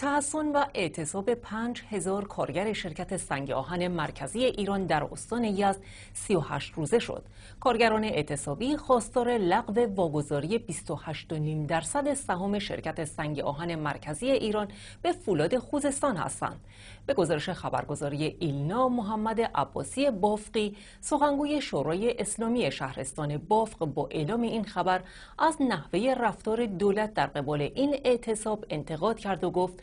تحسن و اعتصاب هزار کارگر شرکت سنگ آهن مرکزی ایران در استان یزد 38 روزه شد. کارگران اعتصابی خواستار لغو واگذاری 28.5 درصد سهام شرکت سنگ آهن مرکزی ایران به فولاد خوزستان هستند. به گزارش خبرگزاری ایلنا محمد عباسی بافقی سخنگوی شورای اسلامی شهرستان بافق با اعلام این خبر از نحوه رفتار دولت در قبال این اعتصاب انتقاد کرد و گفت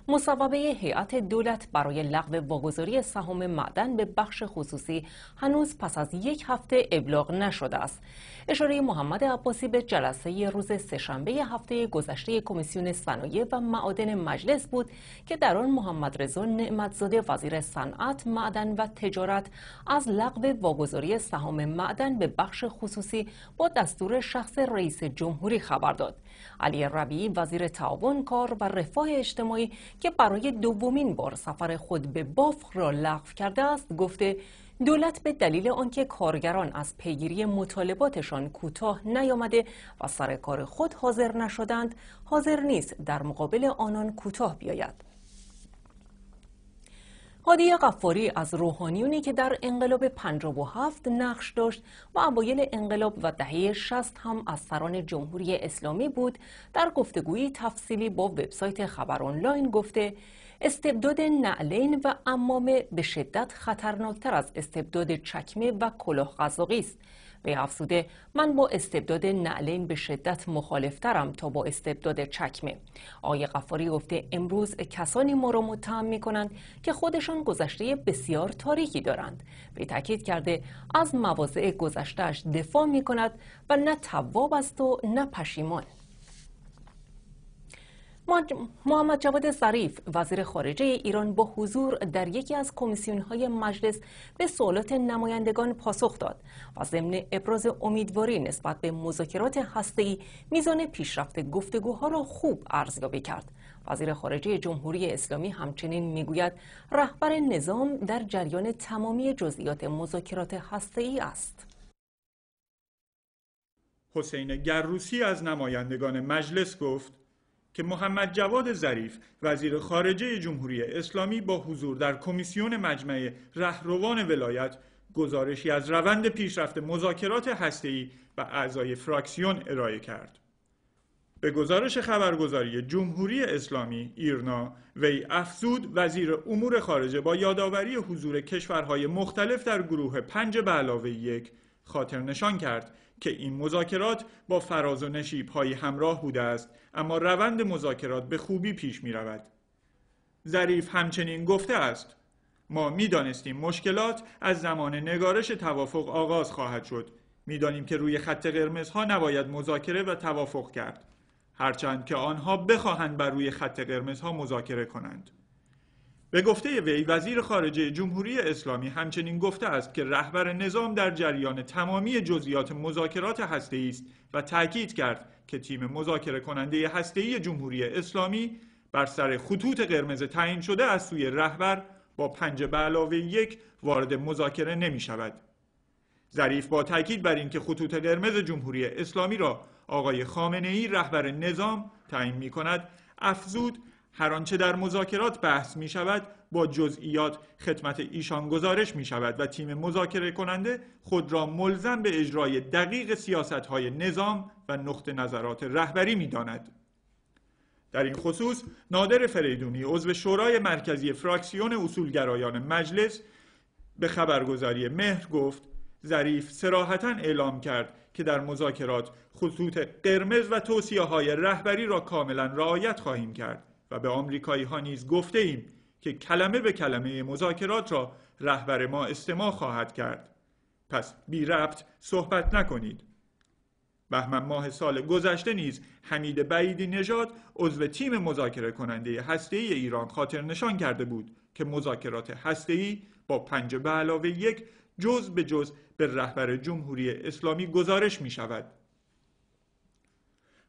مصوبه هیئت دولت برای لغو واگذاری سهام معدن به بخش خصوصی هنوز پس از یک هفته ابلاغ نشده است. اشاره محمد عباسی به جلسه روز سهشنبه هفته گذشته کمیسیون صنایع و معادن مجلس بود که در آن محمد رضا نعمتزاده وزیر صنعت، معدن و تجارت از لغو واگذاری سهام معدن به بخش خصوصی با دستور شخص رئیس جمهوری خبر داد. علی ربیعی وزیر تعاون کار و رفاه اجتماعی که برای دومین بار سفر خود به بافق را لغو کرده است گفته دولت به دلیل آنکه کارگران از پیگیری مطالباتشان کوتاه نیامده و سر کار خود حاضر نشدند حاضر نیست در مقابل آنان کوتاه بیاید هادی قفاری از روحانیونی که در انقلاب 57 نقش داشت و اوایل انقلاب و دهه 60 هم از سران جمهوری اسلامی بود در گفتگویی تفصیلی با وبسایت خبر آنلاین گفته استبداد نعلین و امامه به شدت خطرناکتر از استبداد چکمه و کلاه قزاقی است به افزوده من با استبداد نعلین به شدت مخالفترم تا با استبداد چکمه آقای قفاری گفته امروز کسانی ما را متهم می کنند که خودشان گذشته بسیار تاریکی دارند به تاکید کرده از مواضع گذشتهش دفاع می کند و نه تواب است و نه پشیمان محمد جواد ظریف وزیر خارجه ایران با حضور در یکی از کمیسیون‌های مجلس به سوالات نمایندگان پاسخ داد و ضمن ابراز امیدواری نسبت به مذاکرات هسته‌ای میزان پیشرفت گفتگوها را خوب ارزیابی کرد وزیر خارجه جمهوری اسلامی همچنین میگوید رهبر نظام در جریان تمامی جزئیات مذاکرات هسته‌ای است حسین گروسی از نمایندگان مجلس گفت که محمد جواد ظریف وزیر خارجه جمهوری اسلامی با حضور در کمیسیون مجمع رهروان ولایت گزارشی از روند پیشرفت مذاکرات هسته‌ای و اعضای فراکسیون ارائه کرد. به گزارش خبرگزاری جمهوری اسلامی ایرنا وی افزود وزیر امور خارجه با یادآوری حضور کشورهای مختلف در گروه پنج به علاوه یک خاطر نشان کرد که این مذاکرات با فراز و نشیب های همراه بوده است اما روند مذاکرات به خوبی پیش می رود. ظریف همچنین گفته است ما میدانستیم مشکلات از زمان نگارش توافق آغاز خواهد شد میدانیم که روی خط ها نباید مذاکره و توافق کرد هرچند که آنها بخواهند بر روی خط ها مذاکره کنند به گفته وی وزیر خارجه جمهوری اسلامی همچنین گفته است که رهبر نظام در جریان تمامی جزئیات مذاکرات هسته است و تاکید کرد که تیم مذاکره کننده ای جمهوری اسلامی بر سر خطوط قرمز تعیین شده از سوی رهبر با پنج به علاوه یک وارد مذاکره نمی شود. ظریف با تاکید بر اینکه خطوط قرمز جمهوری اسلامی را آقای خامنه ای رهبر نظام تعیین می کند افزود هر آنچه در مذاکرات بحث می شود با جزئیات خدمت ایشان گزارش می شود و تیم مذاکره کننده خود را ملزم به اجرای دقیق سیاست های نظام و نقط نظرات رهبری می داند. در این خصوص نادر فریدونی عضو شورای مرکزی فراکسیون اصولگرایان مجلس به خبرگزاری مهر گفت ظریف سراحتا اعلام کرد که در مذاکرات خطوط قرمز و توصیه های رهبری را کاملا رعایت خواهیم کرد و به آمریکایی ها نیز گفته ایم که کلمه به کلمه مذاکرات را رهبر ما استماع خواهد کرد پس بی ربط صحبت نکنید بهمن ماه سال گذشته نیز حمید بعیدی نژاد عضو تیم مذاکره کننده هسته ایران خاطر نشان کرده بود که مذاکرات هسته ای با پنج به علاوه یک جز به جز به رهبر جمهوری اسلامی گزارش می شود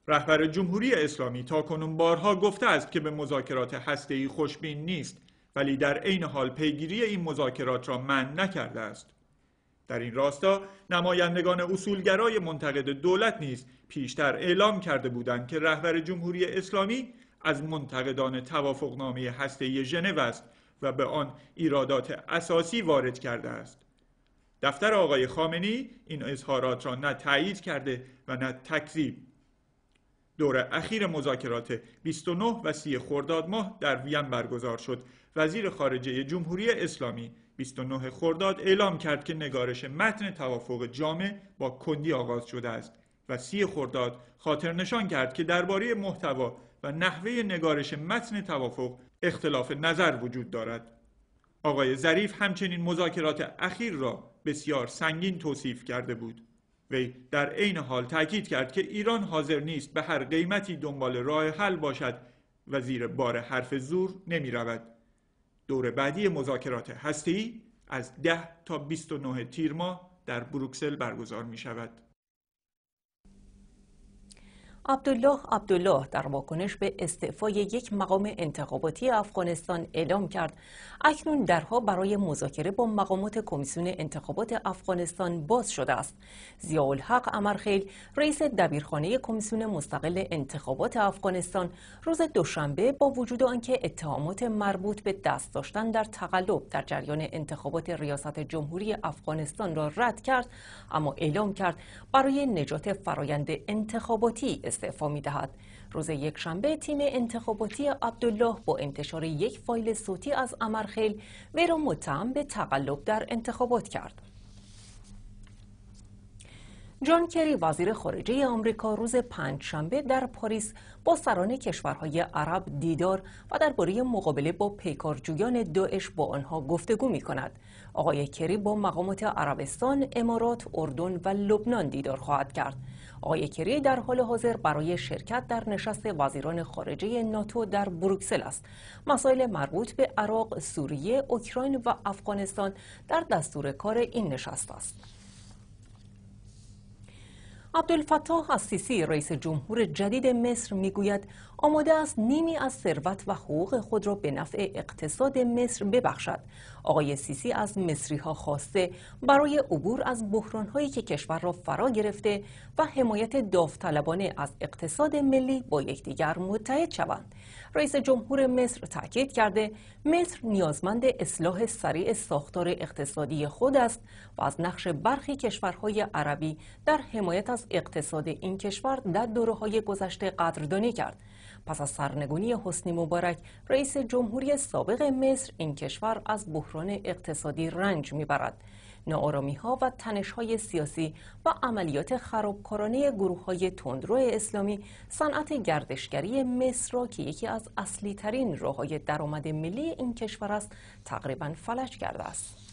رهبر جمهوری اسلامی تا کنون بارها گفته است که به مذاکرات هسته‌ای خوشبین نیست ولی در عین حال پیگیری این مذاکرات را من نکرده است. در این راستا نمایندگان اصولگرای منتقد دولت نیز پیشتر اعلام کرده بودند که رهبر جمهوری اسلامی از منتقدان توافقنامه هسته‌ای ژنو است و به آن ایرادات اساسی وارد کرده است. دفتر آقای خامنی این اظهارات را نه تایید کرده و نه تکذیب دور اخیر مذاکرات 29 و 30 خرداد ماه در وین برگزار شد وزیر خارجه جمهوری اسلامی 29 خرداد اعلام کرد که نگارش متن توافق جامع با کندی آغاز شده است و 30 خرداد خاطر نشان کرد که درباره محتوا و نحوه نگارش متن توافق اختلاف نظر وجود دارد آقای ظریف همچنین مذاکرات اخیر را بسیار سنگین توصیف کرده بود وی در عین حال تاکید کرد که ایران حاضر نیست به هر قیمتی دنبال راه حل باشد و زیر بار حرف زور نمی رود. دور بعدی مذاکرات هستی از 10 تا 29 تیر ماه در بروکسل برگزار می شود. عبدالله عبدالله در واکنش به استعفای یک مقام انتخاباتی افغانستان اعلام کرد اکنون درها برای مذاکره با مقامات کمیسیون انتخابات افغانستان باز شده است حق امرخیل رئیس دبیرخانه کمیسیون مستقل انتخابات افغانستان روز دوشنبه با وجود آنکه اتهامات مربوط به دست داشتن در تقلب در جریان انتخابات ریاست جمهوری افغانستان را رد کرد اما اعلام کرد برای نجات فرایند انتخاباتی استعفا می دهد. روز یکشنبه تیم انتخاباتی عبدالله با انتشار یک فایل صوتی از امرخیل وی را متهم به تقلب در انتخابات کرد. جان کری وزیر خارجه آمریکا روز 5شنبه در پاریس با سران کشورهای عرب دیدار و درباره مقابله با پیکارجویان داعش با آنها گفتگو می کند. آقای کری با مقامات عربستان، امارات، اردن و لبنان دیدار خواهد کرد. آقای کری در حال حاضر برای شرکت در نشست وزیران خارجه ناتو در بروکسل است. مسائل مربوط به عراق، سوریه، اوکراین و افغانستان در دستور کار این نشست است. عبدالفتاح السیسی رئیس جمهور جدید مصر میگوید آماده است نیمی از ثروت و حقوق خود را به نفع اقتصاد مصر ببخشد آقای سیسی از مصری ها خواسته برای عبور از بحران هایی که کشور را فرا گرفته و حمایت داوطلبانه از اقتصاد ملی با یکدیگر متحد شوند رئیس جمهور مصر تاکید کرده مصر نیازمند اصلاح سریع ساختار اقتصادی خود است و از نقش برخی کشورهای عربی در حمایت از اقتصاد این کشور در دوره های گذشته قدردانی کرد. پس از سرنگونی حسنی مبارک رئیس جمهوری سابق مصر این کشور از بحران اقتصادی رنج میبرد. نارامی ها و تنش های سیاسی و عملیات خرابکارانه گروه های تندرو اسلامی صنعت گردشگری مصر را که یکی از اصلی ترین راه درآمد ملی این کشور است تقریبا فلج کرده است.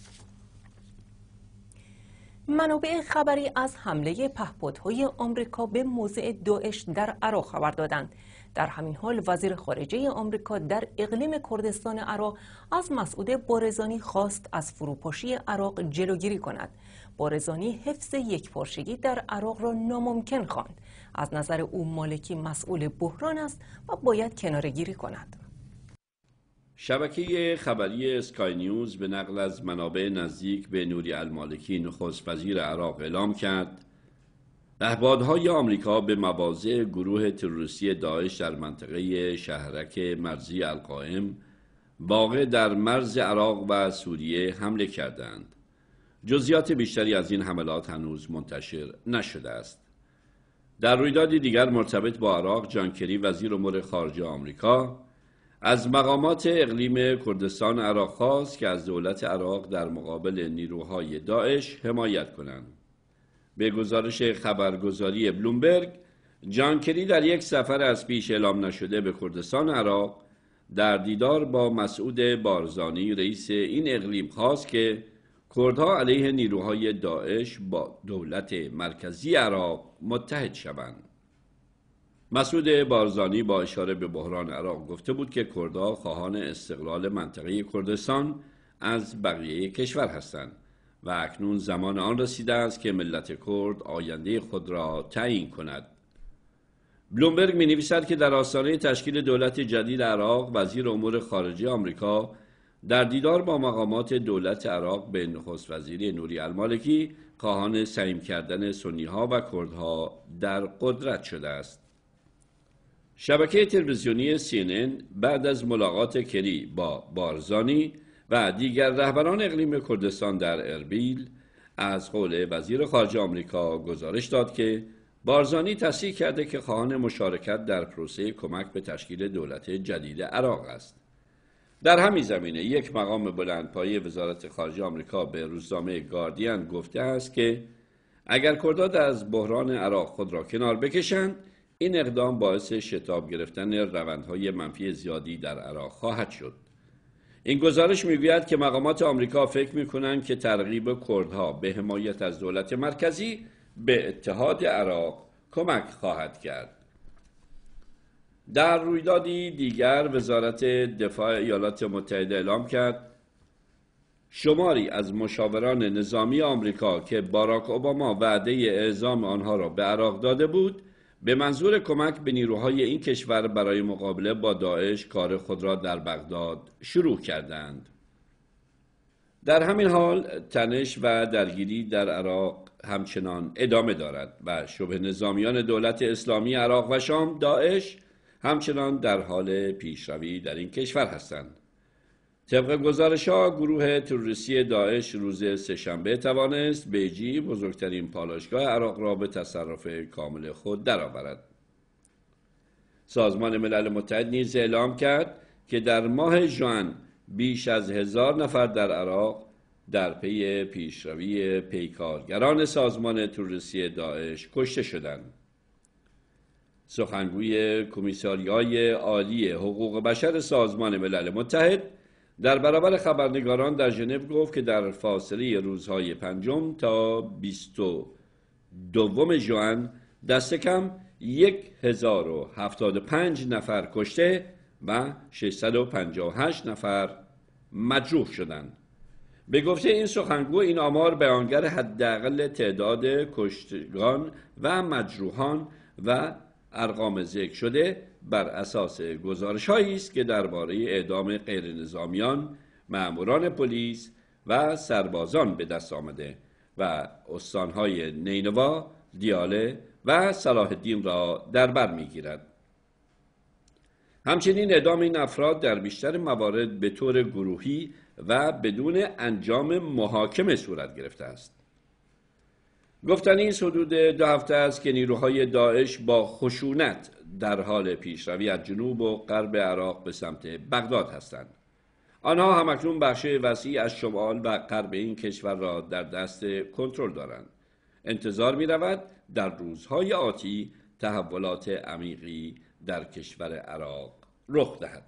منابع خبری از حمله پهپادهای آمریکا به موضع داعش در عراق خبر دادند در همین حال وزیر خارجه آمریکا در اقلیم کردستان عراق از مسعود بارزانی خواست از فروپاشی عراق جلوگیری کند بارزانی حفظ یکپارچگی در عراق را ناممکن خواند از نظر او مالکی مسئول بحران است و باید کنارگیری کند شبکه خبری سکای نیوز به نقل از منابع نزدیک به نوری المالکی نخست وزیر عراق اعلام کرد نهبادهای آمریکا به مواضع گروه تروریستی داعش در منطقه شهرک مرزی القائم واقع در مرز عراق و سوریه حمله کردند جزیات بیشتری از این حملات هنوز منتشر نشده است در رویدادی دیگر مرتبط با عراق جان وزیر امور خارجه آمریکا از مقامات اقلیم کردستان عراق خواست که از دولت عراق در مقابل نیروهای داعش حمایت کنند. به گزارش خبرگزاری بلومبرگ، جانکری در یک سفر از پیش اعلام نشده به کردستان عراق در دیدار با مسعود بارزانی رئیس این اقلیم خواست که کردها علیه نیروهای داعش با دولت مرکزی عراق متحد شوند. مسعود بارزانی با اشاره به بحران عراق گفته بود که کردها خواهان استقلال منطقه کردستان از بقیه کشور هستند و اکنون زمان آن رسیده است که ملت کرد آینده خود را تعیین کند بلومبرگ می نویسد که در آستانه تشکیل دولت جدید عراق وزیر امور خارجه آمریکا در دیدار با مقامات دولت عراق به نخست وزیر نوری المالکی خواهان سعیم کردن سنی ها و کردها در قدرت شده است شبکه تلویزیونی CNN بعد از ملاقات کری با بارزانی و دیگر رهبران اقلیم کردستان در اربیل از قول وزیر خارجه آمریکا گزارش داد که بارزانی تصریح کرده که خواهان مشارکت در پروسه کمک به تشکیل دولت جدید عراق است. در همین زمینه یک مقام بلندپایه وزارت خارجه آمریکا به روزنامه گاردین گفته است که اگر کرداد از بحران عراق خود را کنار بکشند این اقدام باعث شتاب گرفتن روندهای منفی زیادی در عراق خواهد شد این گزارش میگوید که مقامات آمریکا فکر میکنند که ترغیب کردها به حمایت از دولت مرکزی به اتحاد عراق کمک خواهد کرد در رویدادی دیگر وزارت دفاع ایالات متحده اعلام کرد شماری از مشاوران نظامی آمریکا که باراک اوباما وعده اعزام آنها را به عراق داده بود به منظور کمک به نیروهای این کشور برای مقابله با داعش کار خود را در بغداد شروع کردند در همین حال تنش و درگیری در عراق همچنان ادامه دارد و شبه نظامیان دولت اسلامی عراق و شام داعش همچنان در حال پیشروی در این کشور هستند طبق گزارش ها گروه تروریستی داعش روز سهشنبه توانست بیجی بزرگترین پالایشگاه عراق را به تصرف کامل خود درآورد. سازمان ملل متحد نیز اعلام کرد که در ماه ژوئن بیش از هزار نفر در عراق در پی پیشروی پیکارگران سازمان تروریستی داعش کشته شدند. سخنگوی کمیساریای عالی حقوق بشر سازمان ملل متحد در برابر خبرنگاران در ژنو گفت که در فاصله روزهای پنجم تا دوم ژوئن دست کم پنج نفر کشته و 658 نفر مجروح شدند. به گفته این سخنگو این آمار بیانگر حداقل تعداد کشتگان و مجروحان و ارقام ذکر شده بر اساس گزارش است که درباره اعدام غیرنظامیان ماموران پلیس و سربازان به دست آمده و استانهای نینوا، دیاله و صلاح الدین را در بر میگیرد. همچنین اعدام این افراد در بیشتر موارد به طور گروهی و بدون انجام محاکمه صورت گرفته است. گفتنی این حدود دو هفته است که نیروهای داعش با خشونت در حال پیشروی از جنوب و غرب عراق به سمت بغداد هستند آنها همکنون بخش وسیع از شمال و غرب این کشور را در دست کنترل دارند انتظار می رود در روزهای آتی تحولات عمیقی در کشور عراق رخ دهد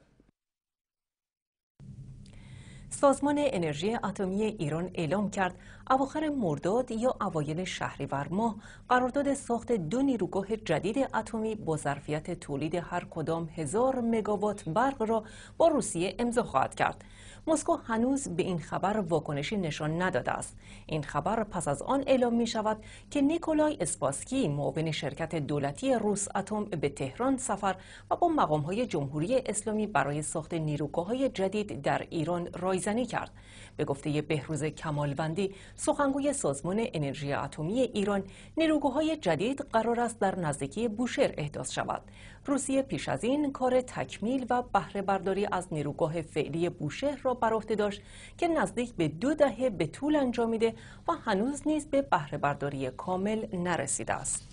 سازمان انرژی اتمی ایران اعلام کرد اواخر مرداد یا اوایل شهریور ماه قرارداد ساخت دو نیروگاه جدید اتمی با ظرفیت تولید هر کدام هزار مگاوات برق را با روسیه امضا خواهد کرد مسکو هنوز به این خبر واکنشی نشان نداده است این خبر پس از آن اعلام می شود که نیکولای اسپاسکی معاون شرکت دولتی روس اتم به تهران سفر و با مقام های جمهوری اسلامی برای ساخت نیروگاه های جدید در ایران رایزنی کرد به گفته بهروز کمالوندی سخنگوی سازمان انرژی اتمی ایران نیروگاه های جدید قرار است در نزدیکی بوشهر احداث شود روسیه پیش از این کار تکمیل و بهره برداری از نیروگاه فعلی بوشهر را بر عهده داشت که نزدیک به دو دهه به طول انجامیده و هنوز نیز به بهره برداری کامل نرسیده است.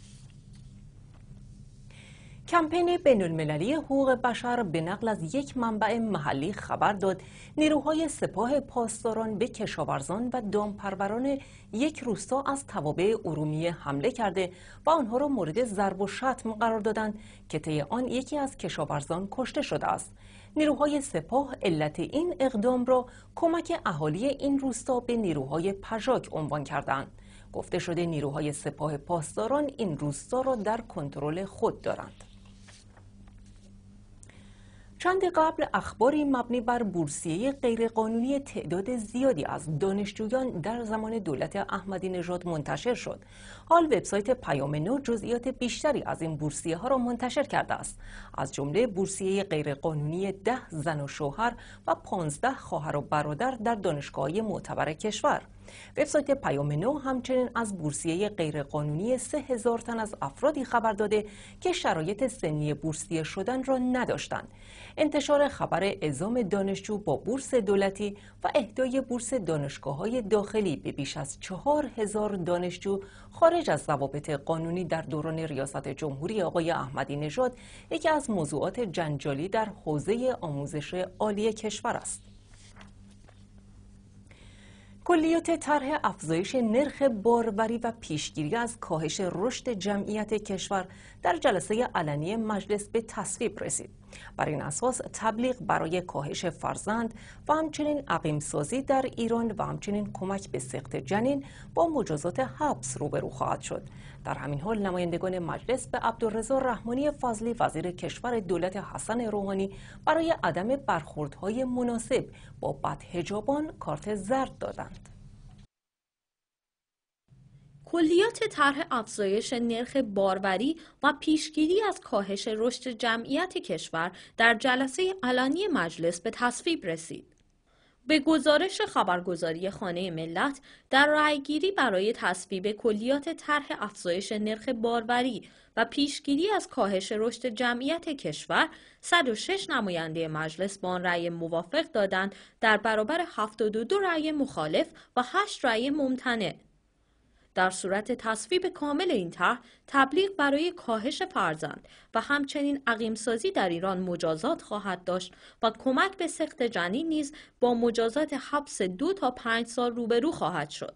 کمپین بین المللی حقوق بشر به نقل از یک منبع محلی خبر داد نیروهای سپاه پاسداران به کشاورزان و دامپروران یک روستا از توابع ارومیه حمله کرده و آنها را مورد ضرب و شتم قرار دادند که طی آن یکی از کشاورزان کشته شده است نیروهای سپاه علت این اقدام را کمک اهالی این روستا به نیروهای پژاک عنوان کردند گفته شده نیروهای سپاه پاسداران این روستا را در کنترل خود دارند چند قبل اخباری مبنی بر بورسیه غیرقانونی تعداد زیادی از دانشجویان در زمان دولت احمدی نژاد منتشر شد. حال وبسایت پیام نو جزئیات بیشتری از این بورسیه ها را منتشر کرده است. از جمله بورسیه غیرقانونی ده زن و شوهر و 15 خواهر و برادر در دانشگاه معتبر کشور. وبسایت پیام نو همچنین از بورسیه غیرقانونی هزار تن از افرادی خبر داده که شرایط سنی بورسیه شدن را نداشتند. انتشار خبر اعزام دانشجو با بورس دولتی و اهدای بورس دانشگاه های داخلی به بیش از هزار دانشجو خارج از ضوابط قانونی در دوران ریاست جمهوری آقای احمدی نژاد یکی از موضوعات جنجالی در حوزه آموزش عالی کشور است. کلیات طرح افزایش نرخ باروری و پیشگیری از کاهش رشد جمعیت کشور در جلسه علنی مجلس به تصویب رسید. بر این اساس تبلیغ برای کاهش فرزند و همچنین عقیمسازی در ایران و همچنین کمک به سخت جنین با مجازات حبس روبرو خواهد شد در همین حال نمایندگان مجلس به عبدالرزا رحمانی فضلی وزیر کشور دولت حسن روحانی برای عدم برخوردهای مناسب با بدهجابان کارت زرد دادند کلیات طرح افزایش نرخ باروری و پیشگیری از کاهش رشد جمعیت کشور در جلسه علنی مجلس به تصویب رسید. به گزارش خبرگزاری خانه ملت در رأیگیری برای تصویب کلیات طرح افزایش نرخ باروری و پیشگیری از کاهش رشد جمعیت کشور 106 نماینده مجلس با آن رأی موافق دادند در برابر 72 رأی مخالف و 8 رأی ممتنع در صورت تصویب کامل این طرح تبلیغ برای کاهش فرزند و همچنین عقیمسازی در ایران مجازات خواهد داشت و کمک به سخت جنین نیز با مجازات حبس دو تا پنج سال روبرو خواهد شد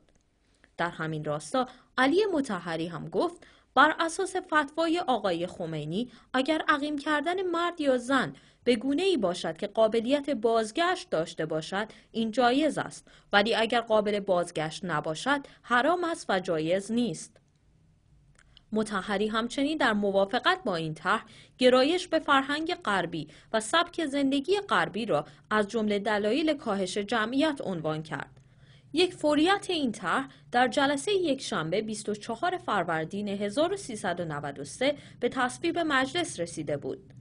در همین راستا علی متحری هم گفت بر اساس فتوای آقای خمینی اگر عقیم کردن مرد یا زن به گونه ای باشد که قابلیت بازگشت داشته باشد این جایز است ولی اگر قابل بازگشت نباشد حرام است و جایز نیست متحری همچنین در موافقت با این طرح گرایش به فرهنگ غربی و سبک زندگی غربی را از جمله دلایل کاهش جمعیت عنوان کرد یک فوریت این طرح در جلسه یک شنبه 24 فروردین 1393 به تصویب مجلس رسیده بود.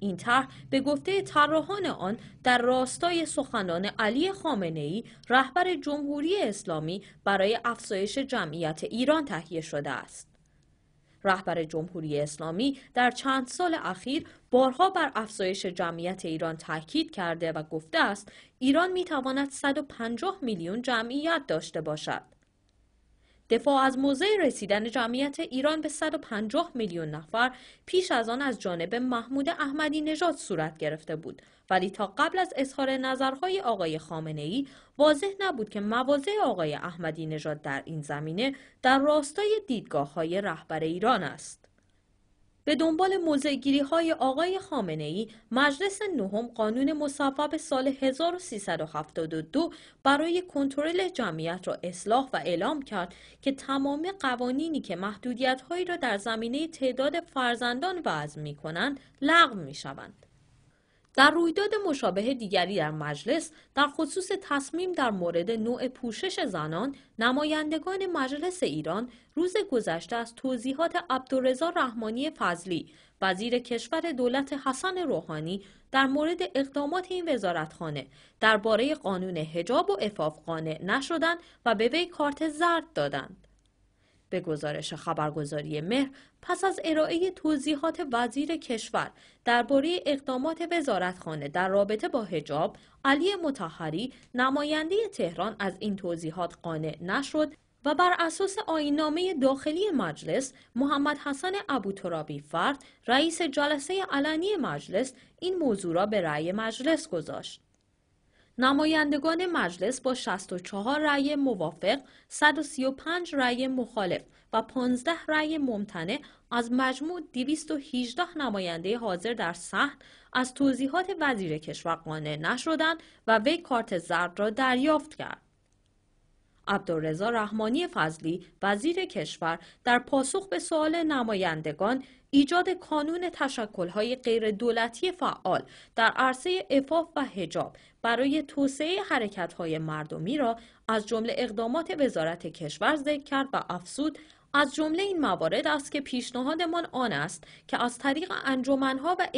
این طرح به گفته طراحان آن در راستای سخنان علی خامنه ای رهبر جمهوری اسلامی برای افزایش جمعیت ایران تهیه شده است. رهبر جمهوری اسلامی در چند سال اخیر بارها بر افزایش جمعیت ایران تاکید کرده و گفته است ایران می تواند 150 میلیون جمعیت داشته باشد. دفاع از موضع رسیدن جمعیت ایران به 150 میلیون نفر پیش از آن از جانب محمود احمدی نژاد صورت گرفته بود ولی تا قبل از اظهار نظرهای آقای خامنه ای واضح نبود که مواضع آقای احمدی نژاد در این زمینه در راستای دیدگاه های رهبر ایران است به دنبال موزگیری های آقای خامنه ای مجلس نهم قانون مصوب سال 1372 برای کنترل جمعیت را اصلاح و اعلام کرد که تمام قوانینی که محدودیت هایی را در زمینه تعداد فرزندان وضع می کنند لغو می شوند. در رویداد مشابه دیگری در مجلس در خصوص تصمیم در مورد نوع پوشش زنان نمایندگان مجلس ایران روز گذشته از توضیحات عبدالرضا رحمانی فضلی وزیر کشور دولت حسن روحانی در مورد اقدامات این وزارتخانه درباره قانون هجاب و افاف قانع نشدند و به وی کارت زرد دادند به گزارش خبرگزاری مهر پس از ارائه توضیحات وزیر کشور درباره اقدامات وزارتخانه در رابطه با حجاب علی متحری نماینده تهران از این توضیحات قانع نشد و بر اساس آینامه داخلی مجلس محمد حسن ابوترابی فرد رئیس جلسه علنی مجلس این موضوع را به رأی مجلس گذاشت نمایندگان مجلس با 64 رأی موافق، 135 رأی مخالف و 15 رأی ممتنع از مجموع 218 نماینده حاضر در صحن از توضیحات وزیر کشور قانع نشدند و وی کارت زرد را دریافت کرد. عبدالرضا رحمانی فضلی وزیر کشور در پاسخ به سوال نمایندگان ایجاد کانون تشکل‌های غیر دولتی فعال در عرصه افاف و هجاب برای توسعه حرکت‌های مردمی را از جمله اقدامات وزارت کشور ذکر کرد و افزود از جمله این موارد است که پیشنهادمان آن است که از طریق انجمنها و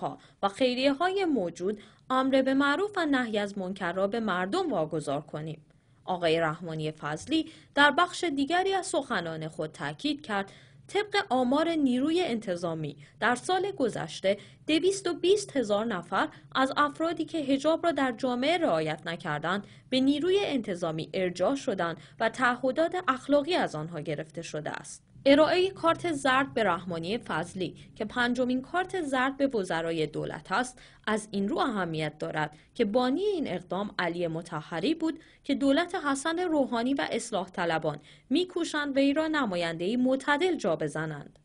ها و خیریه های موجود امر به معروف و نهی از منکر را به مردم واگذار کنیم. آقای رحمانی فضلی در بخش دیگری از سخنان خود تاکید کرد طبق آمار نیروی انتظامی در سال گذشته 220 هزار نفر از افرادی که هجاب را در جامعه رعایت نکردند به نیروی انتظامی ارجاع شدند و تعهدات اخلاقی از آنها گرفته شده است. ارائه کارت زرد به رحمانی فضلی که پنجمین کارت زرد به وزرای دولت است از این رو اهمیت دارد که بانی این اقدام علی متحری بود که دولت حسن روحانی و اصلاح طلبان میکوشند وی را نمایندهای معتدل جا بزنند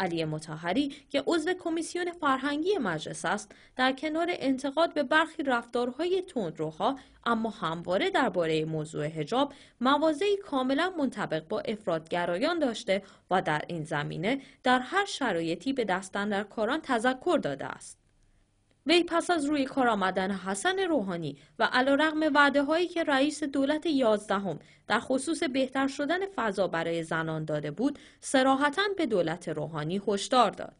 علی متحری که عضو کمیسیون فرهنگی مجلس است در کنار انتقاد به برخی رفتارهای تندروها اما همواره درباره موضوع حجاب موازهی کاملا منطبق با افرادگرایان داشته و در این زمینه در هر شرایطی به کاران تذکر داده است وی پس از روی کار آمدن حسن روحانی و علیرغم وعده هایی که رئیس دولت یازدهم در خصوص بهتر شدن فضا برای زنان داده بود سراحتا به دولت روحانی هشدار داد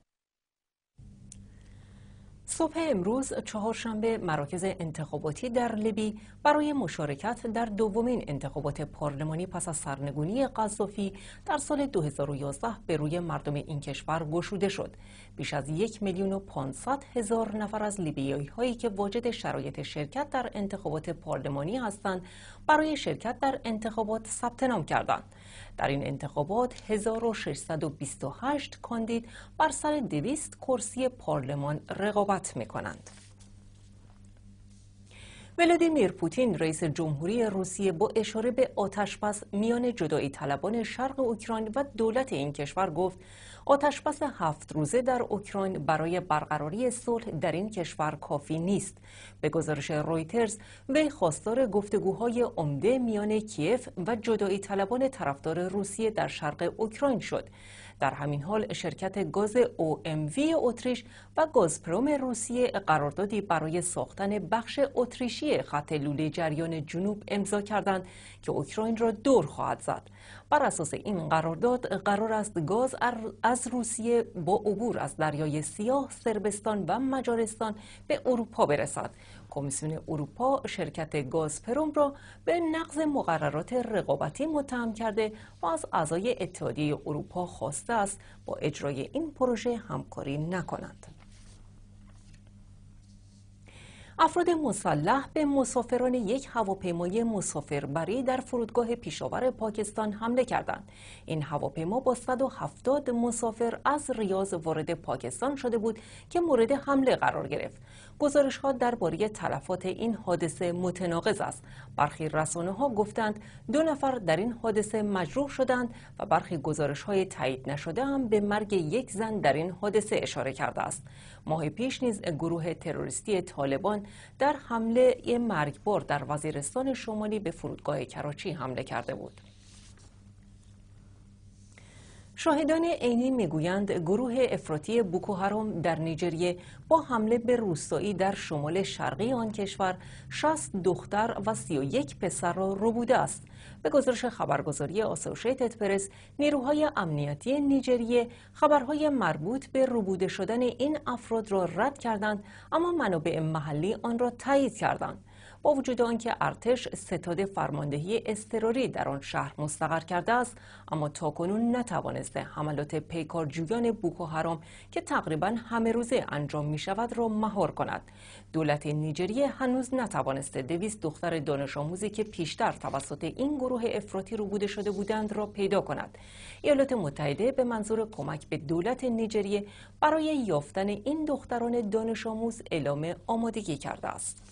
صبح امروز چهارشنبه مراکز انتخاباتی در لیبی برای مشارکت در دومین انتخابات پارلمانی پس از سرنگونی قذافی در سال 2011 به روی مردم این کشور گشوده شد. بیش از یک میلیون و پانصد هزار نفر از لیبیایی هایی که واجد شرایط شرکت در انتخابات پارلمانی هستند برای شرکت در انتخابات ثبت نام کردند. در این انتخابات 1628 کاندید بر سر 200 کرسی پارلمان رقابت می کنند. ولادیمیر پوتین رئیس جمهوری روسیه با اشاره به آتشبس میان جدایی طلبان شرق اوکراین و دولت این کشور گفت آتشبس هفت روزه در اوکراین برای برقراری صلح در این کشور کافی نیست به گزارش رویترز وی خواستار گفتگوهای عمده میان کیف و جدایی طلبان طرفدار روسیه در شرق اوکراین شد در همین حال شرکت گاز OMV اتریش و گازپروم روسیه قراردادی برای ساختن بخش اتریشی خط لوله جریان جنوب امضا کردند که اوکراین را دور خواهد زد بر اساس این قرارداد قرار است گاز از روسیه با عبور از دریای سیاه سربستان و مجارستان به اروپا برسد کمیسیون اروپا شرکت گازپروم را به نقض مقررات رقابتی متهم کرده و از اعضای اتحادیه اروپا خواسته است با اجرای این پروژه همکاری نکنند. افراد مسلح به مسافران یک هواپیمای مسافربری در فرودگاه پیشاور پاکستان حمله کردند. این هواپیما با 170 مسافر از ریاض وارد پاکستان شده بود که مورد حمله قرار گرفت. گزارش ها درباره تلفات این حادثه متناقض است. برخی رسانه ها گفتند دو نفر در این حادثه مجروح شدند و برخی گزارش های تایید نشده هم به مرگ یک زن در این حادثه اشاره کرده است. ماه پیش نیز گروه تروریستی طالبان در حمله مرگبار در وزیرستان شمالی به فرودگاه کراچی حمله کرده بود. شاهدان عینی میگویند گروه افراطی بوکوهرام در نیجریه با حمله به روستایی در شمال شرقی آن کشور 60 دختر و 31 پسر را ربوده است به گزارش خبرگزاری آسوشیتد پرس نیروهای امنیتی نیجریه خبرهای مربوط به ربوده شدن این افراد را رد کردند اما منابع محلی آن را تایید کردند با وجود آنکه ارتش ستاد فرماندهی اضطراری در آن شهر مستقر کرده است اما تاکنون نتوانسته حملات پیکارجویان بوکو حرام که تقریبا همه روزه انجام می شود را مهار کند دولت نیجریه هنوز نتوانسته دویست دختر دانش آموزی که پیشتر توسط این گروه افراطی رو بوده شده بودند را پیدا کند ایالات متحده به منظور کمک به دولت نیجریه برای یافتن این دختران دانش آموز اعلام آمادگی کرده است.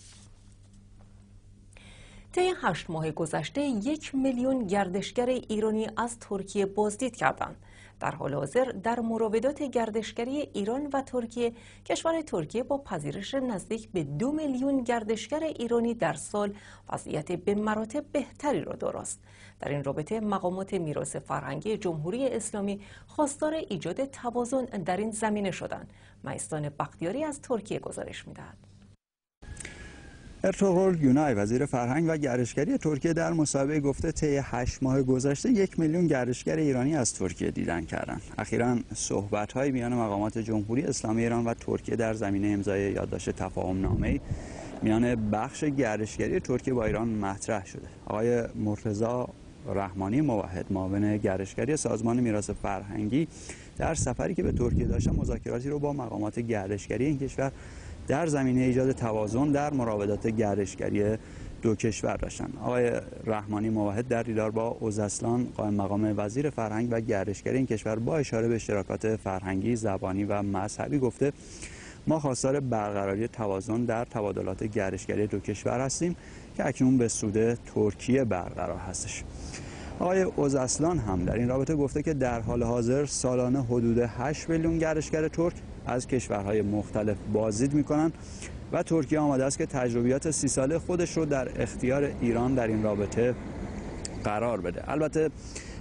طی هشت ماه گذشته یک میلیون گردشگر ایرانی از ترکیه بازدید کردند. در حال حاضر در مراودات گردشگری ایران و ترکیه کشور ترکیه با پذیرش نزدیک به دو میلیون گردشگر ایرانی در سال وضعیت به مراتب بهتری را دارد در این رابطه مقامات میراث فرهنگی جمهوری اسلامی خواستار ایجاد توازن در این زمینه شدند میستان بختیاری از ترکیه گزارش میدهد ارتغرل یونای وزیر فرهنگ و گردشگری ترکیه در مصاحبه گفته طی 8 ماه گذشته یک میلیون گردشگر ایرانی از ترکیه دیدن کردند. اخیرا های میان مقامات جمهوری اسلامی ایران و ترکیه در زمینه امضای یادداشت تفاهم نامه میان بخش گردشگری ترکیه با ایران مطرح شده. آقای مرتضا رحمانی موحد معاون گردشگری سازمان میراث فرهنگی در سفری که به ترکیه داشت مذاکراتی رو با مقامات گردشگری این کشور در زمینه ایجاد توازن در مراودات گردشگری دو کشور داشتن آقای رحمانی موحد در دیدار با اوزاسلان قائم مقام وزیر فرهنگ و گردشگری این کشور با اشاره به اشتراکات فرهنگی زبانی و مذهبی گفته ما خواستار برقراری توازن در تبادلات گردشگری دو کشور هستیم که اکنون به سود ترکیه برقرار هستش آقای اوزاسلان هم در این رابطه گفته که در حال حاضر سالانه حدود 8 میلیون گردشگر ترک از کشورهای مختلف بازدید میکنن و ترکیه آمده است که تجربیات سی ساله خودش رو در اختیار ایران در این رابطه قرار بده البته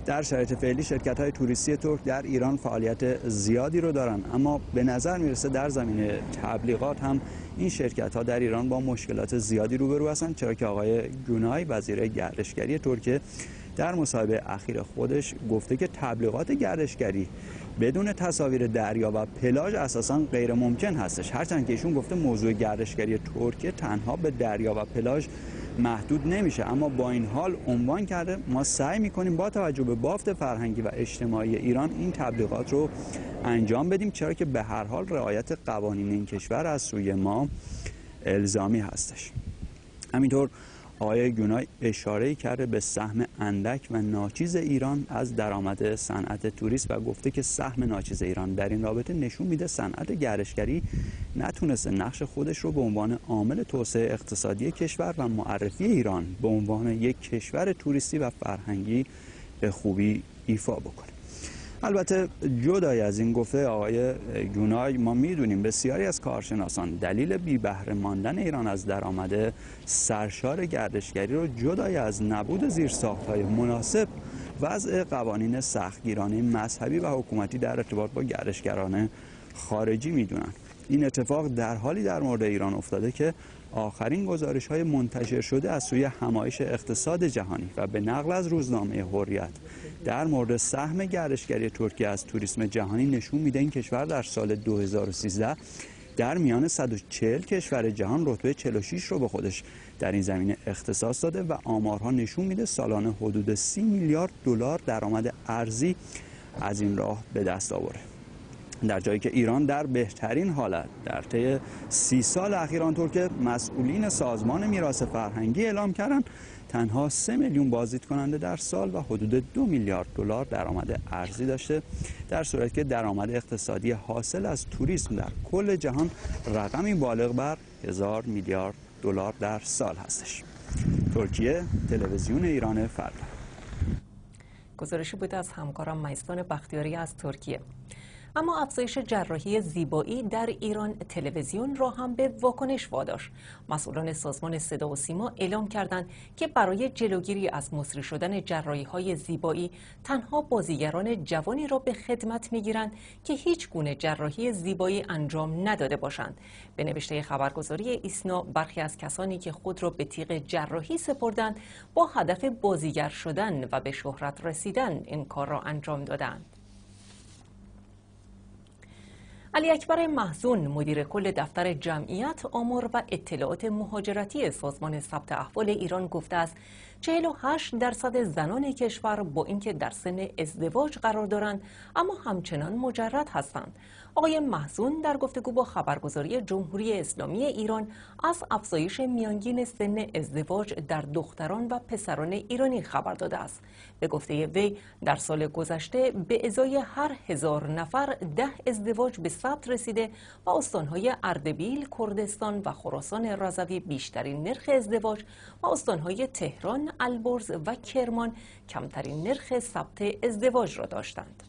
در شرایط فعلی شرکت های توریستی ترک در ایران فعالیت زیادی رو دارن اما به نظر میرسه در زمینه تبلیغات هم این شرکت ها در ایران با مشکلات زیادی روبرو هستند چرا که آقای گونای وزیر گردشگری ترکیه در مصاحبه اخیر خودش گفته که تبلیغات گردشگری بدون تصاویر دریا و پلاژ اساسا غیر ممکن هستش هرچند که ایشون گفته موضوع گردشگری ترکیه تنها به دریا و پلاژ محدود نمیشه اما با این حال عنوان کرده ما سعی میکنیم با توجه به بافت فرهنگی و اجتماعی ایران این تبلیغات رو انجام بدیم چرا که به هر حال رعایت قوانین این کشور از سوی ما الزامی هستش همینطور آیه گونای اشاره کرده به سهم اندک و ناچیز ایران از درآمد صنعت توریست و گفته که سهم ناچیز ایران در این رابطه نشون میده صنعت گردشگری نتونسته نقش خودش رو به عنوان عامل توسعه اقتصادی کشور و معرفی ایران به عنوان یک کشور توریستی و فرهنگی به خوبی ایفا بکنه البته جدای از این گفته آقای گونای ما میدونیم بسیاری از کارشناسان دلیل بی بهره ماندن ایران از درآمد سرشار گردشگری رو جدای از نبود های مناسب وضع قوانین سختگیرانه مذهبی و حکومتی در ارتباط با گردشگران خارجی میدونن این اتفاق در حالی در مورد ایران افتاده که آخرین گزارش های منتشر شده از سوی همایش اقتصاد جهانی و به نقل از روزنامه حریت در مورد سهم گردشگری ترکیه از توریسم جهانی نشون میده این کشور در سال 2013 در میان 140 کشور جهان رتبه 46 رو به خودش در این زمینه اختصاص داده و آمارها نشون میده سالانه حدود 30 میلیارد دلار درآمد ارزی از این راه به دست آوره در جایی که ایران در بهترین حالت در طی سی سال اخیر آنطور که مسئولین سازمان میراث فرهنگی اعلام کردند تنها سه میلیون بازدید کننده در سال و حدود دو میلیارد دلار درآمد ارزی داشته در صورت که درآمد اقتصادی حاصل از توریسم در کل جهان رقمی بالغ بر هزار میلیارد دلار در سال هستش ترکیه تلویزیون ایران فردا گزارشی بود از همکارم میزبان بختیاری از ترکیه اما افزایش جراحی زیبایی در ایران تلویزیون را هم به واکنش واداش مسئولان سازمان صدا و سیما اعلام کردند که برای جلوگیری از مصری شدن جراحی های زیبایی تنها بازیگران جوانی را به خدمت میگیرند که هیچ گونه جراحی زیبایی انجام نداده باشند به نوشته خبرگزاری ایسنا برخی از کسانی که خود را به تیغ جراحی سپردند با هدف بازیگر شدن و به شهرت رسیدن این کار را انجام دادند علی اکبر محزون مدیر کل دفتر جمعیت آمار و اطلاعات مهاجرتی سازمان ثبت احوال ایران گفته است 48 درصد زنان کشور با اینکه در سن ازدواج قرار دارند اما همچنان مجرد هستند آقای محزون در گفتگو با خبرگزاری جمهوری اسلامی ایران از افزایش میانگین سن ازدواج در دختران و پسران ایرانی خبر داده است به گفته وی در سال گذشته به ازای هر هزار نفر ده ازدواج به ثبت رسیده و استانهای اردبیل، کردستان و خراسان رضوی بیشترین نرخ ازدواج و استانهای تهران، البرز و کرمان کمترین نرخ ثبت ازدواج را داشتند.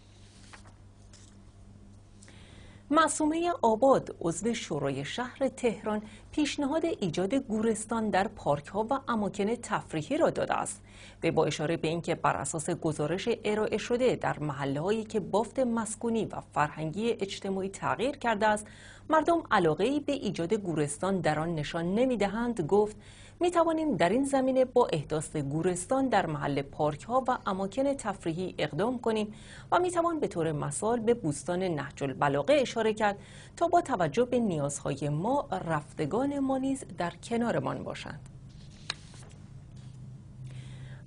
معصومه آباد عضو شورای شهر تهران پیشنهاد ایجاد گورستان در پارک ها و اماکن تفریحی را داده است به با اشاره به اینکه بر اساس گزارش ارائه شده در محله هایی که بافت مسکونی و فرهنگی اجتماعی تغییر کرده است مردم علاقه به ایجاد گورستان در آن نشان نمیدهند گفت می توانیم در این زمینه با احداث گورستان در محل پارک ها و اماکن تفریحی اقدام کنیم و می توان به طور مثال به بوستان نهج البلاغه اشاره کرد تا با توجه به نیازهای ما رفتگان ما نیز در کنارمان باشند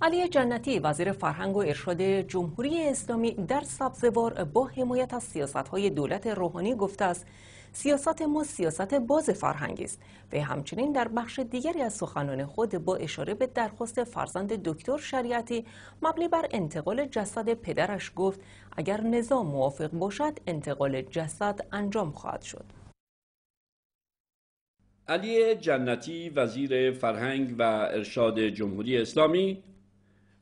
علی جنتی وزیر فرهنگ و ارشاد جمهوری اسلامی در سبزوار با حمایت از های دولت روحانی گفته است سیاست ما سیاست باز فرهنگی است و همچنین در بخش دیگری از سخنان خود با اشاره به درخواست فرزند دکتر شریعتی مبنی بر انتقال جسد پدرش گفت اگر نظام موافق باشد انتقال جسد انجام خواهد شد علی جنتی وزیر فرهنگ و ارشاد جمهوری اسلامی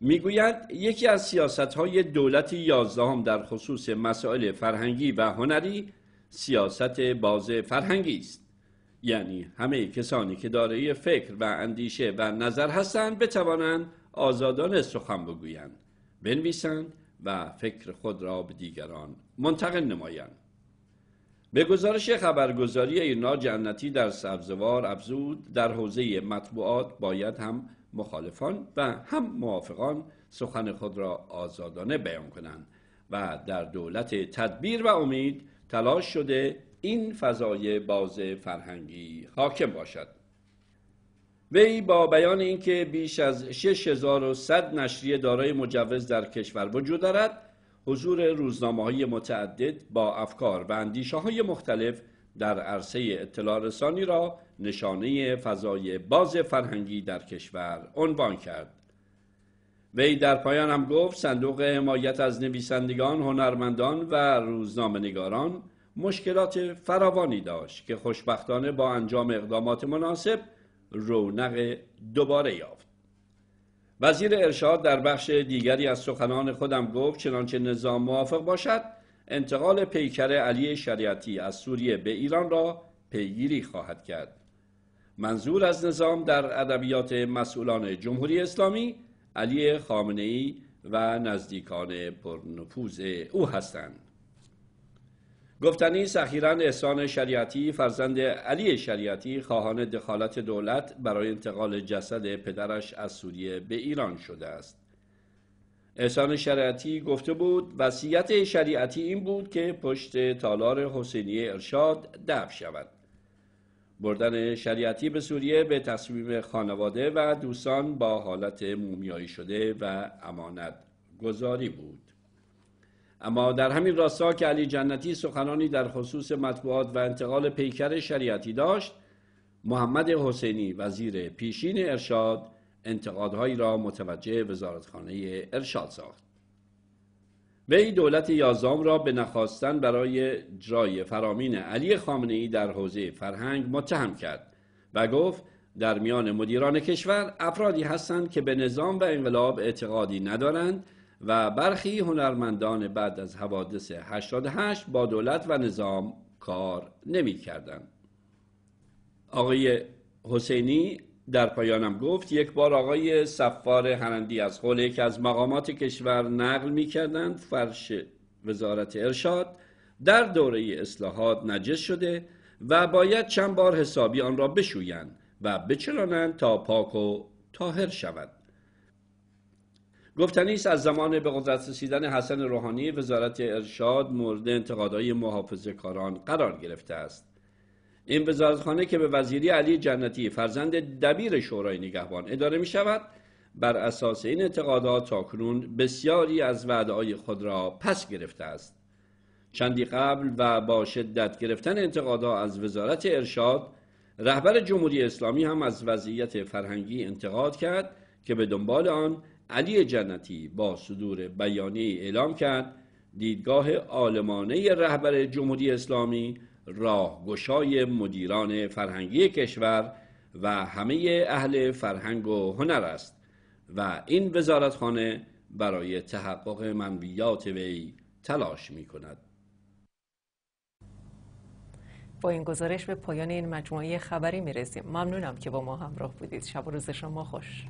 میگوید یکی از سیاست های دولت یازدهم در خصوص مسائل فرهنگی و هنری سیاست باز فرهنگی است یعنی همه کسانی که دارای فکر و اندیشه و نظر هستند بتوانند آزادانه سخن بگویند بنویسند و فکر خود را به دیگران منتقل نمایند به گزارش خبرگزاری ایرنا جنتی در سبزوار ابزود در حوزه مطبوعات باید هم مخالفان و هم موافقان سخن خود را آزادانه بیان کنند و در دولت تدبیر و امید تلاش شده این فضای باز فرهنگی حاکم باشد وی با بیان اینکه بیش از 6100 نشریه دارای مجوز در کشور وجود دارد حضور روزنامه های متعدد با افکار و اندیشه های مختلف در عرصه اطلاع رسانی را نشانه فضای باز فرهنگی در کشور عنوان کرد وی در پایان هم گفت صندوق حمایت از نویسندگان، هنرمندان و روزنامه نگاران مشکلات فراوانی داشت که خوشبختانه با انجام اقدامات مناسب رونق دوباره یافت. وزیر ارشاد در بخش دیگری از سخنان خودم گفت چنانچه نظام موافق باشد انتقال پیکر علی شریعتی از سوریه به ایران را پیگیری خواهد کرد. منظور از نظام در ادبیات مسئولان جمهوری اسلامی علی خامنه ای و نزدیکان پرنفوذ او هستند گفتنی سخیرا احسان شریعتی فرزند علی شریعتی خواهان دخالت دولت برای انتقال جسد پدرش از سوریه به ایران شده است احسان شریعتی گفته بود وصیت شریعتی این بود که پشت تالار حسینی ارشاد دفن شود بردن شریعتی به سوریه به تصمیم خانواده و دوستان با حالت مومیایی شده و امانت گذاری بود اما در همین راستا که علی جنتی سخنانی در خصوص مطبوعات و انتقال پیکر شریعتی داشت محمد حسینی وزیر پیشین ارشاد انتقادهایی را متوجه وزارتخانه ارشاد ساخت وی دولت یازدهم را به نخواستن برای جای فرامین علی خامنه ای در حوزه فرهنگ متهم کرد و گفت در میان مدیران کشور افرادی هستند که به نظام و انقلاب اعتقادی ندارند و برخی هنرمندان بعد از حوادث 88 با دولت و نظام کار نمی آقای حسینی در پایانم گفت یک بار آقای سفار هرندی از قول که از مقامات کشور نقل می کردند فرش وزارت ارشاد در دوره اصلاحات نجس شده و باید چند بار حسابی آن را بشویند و بچرانند تا پاک و تاهر شود گفتنی از زمان به قدرت رسیدن حسن روحانی وزارت ارشاد مورد انتقادهای محافظه کاران قرار گرفته است این وزارتخانه که به وزیری علی جنتی فرزند دبیر شورای نگهبان اداره می شود بر اساس این اعتقادات تاکنون بسیاری از وعده خود را پس گرفته است چندی قبل و با شدت گرفتن انتقادها از وزارت ارشاد رهبر جمهوری اسلامی هم از وضعیت فرهنگی انتقاد کرد که به دنبال آن علی جنتی با صدور بیانیه اعلام کرد دیدگاه آلمانه رهبر جمهوری اسلامی راهگشای مدیران فرهنگی کشور و همه اهل فرهنگ و هنر است و این وزارتخانه برای تحقق منویات وی تلاش می کند. با این گزارش به پایان این مجموعه خبری می رسیم. ممنونم که با ما همراه بودید. شب و روز شما خوش.